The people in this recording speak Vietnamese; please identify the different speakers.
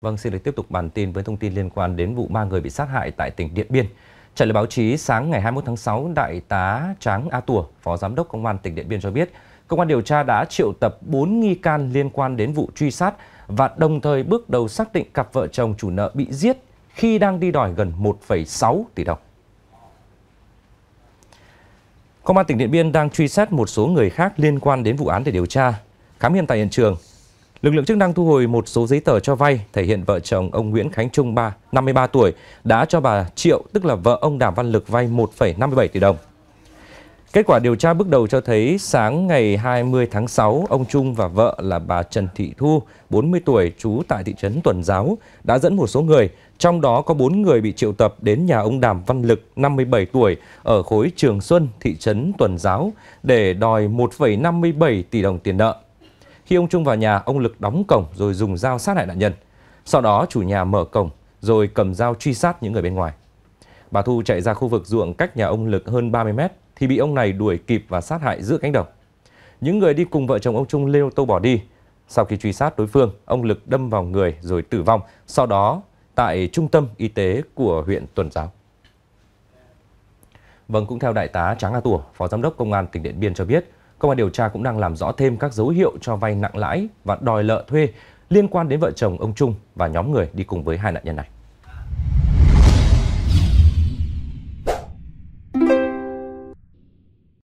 Speaker 1: Vâng, xin được tiếp tục bản tin với thông tin liên quan đến vụ ba người bị sát hại tại tỉnh Điện Biên. Trả lời báo chí sáng ngày 21 tháng 6, Đại tá Tráng A Tùa, Phó Giám đốc Công an tỉnh Điện Biên cho biết, Công an điều tra đã triệu tập 4 nghi can liên quan đến vụ truy sát và đồng thời bước đầu xác định cặp vợ chồng chủ nợ bị giết khi đang đi đòi gần 1,6 tỷ đồng. Công an tỉnh Điện Biên đang truy xét một số người khác liên quan đến vụ án để điều tra. Khám nghiệm tại hiện trường, Lực lượng chức năng thu hồi một số giấy tờ cho vay thể hiện vợ chồng ông Nguyễn Khánh Trung ba 53 tuổi đã cho bà Triệu tức là vợ ông Đàm Văn Lực vay 1,57 tỷ đồng. Kết quả điều tra bước đầu cho thấy sáng ngày 20 tháng 6, ông Trung và vợ là bà Trần Thị Thu, 40 tuổi, trú tại thị trấn Tuần Giáo, đã dẫn một số người, trong đó có 4 người bị triệu tập đến nhà ông Đàm Văn Lực, 57 tuổi, ở khối Trường Xuân, thị trấn Tuần Giáo, để đòi 1,57 tỷ đồng tiền nợ. Khi ông Trung vào nhà, ông Lực đóng cổng rồi dùng dao sát hại nạn nhân. Sau đó chủ nhà mở cổng rồi cầm dao truy sát những người bên ngoài. Bà Thu chạy ra khu vực ruộng cách nhà ông Lực hơn 30 mét thì bị ông này đuổi kịp và sát hại giữa cánh đồng. Những người đi cùng vợ chồng ông Trung leo tô bỏ đi. Sau khi truy sát đối phương, ông Lực đâm vào người rồi tử vong, sau đó tại trung tâm y tế của huyện Tuần Giáo. Vâng, cũng theo Đại tá Tráng A Tủa, Phó Giám đốc Công an tỉnh Điện Biên cho biết, Công an điều tra cũng đang làm rõ thêm các dấu hiệu cho vay nặng lãi và đòi nợ thuê liên quan đến vợ chồng ông Trung và nhóm người đi cùng với hai nạn nhân này.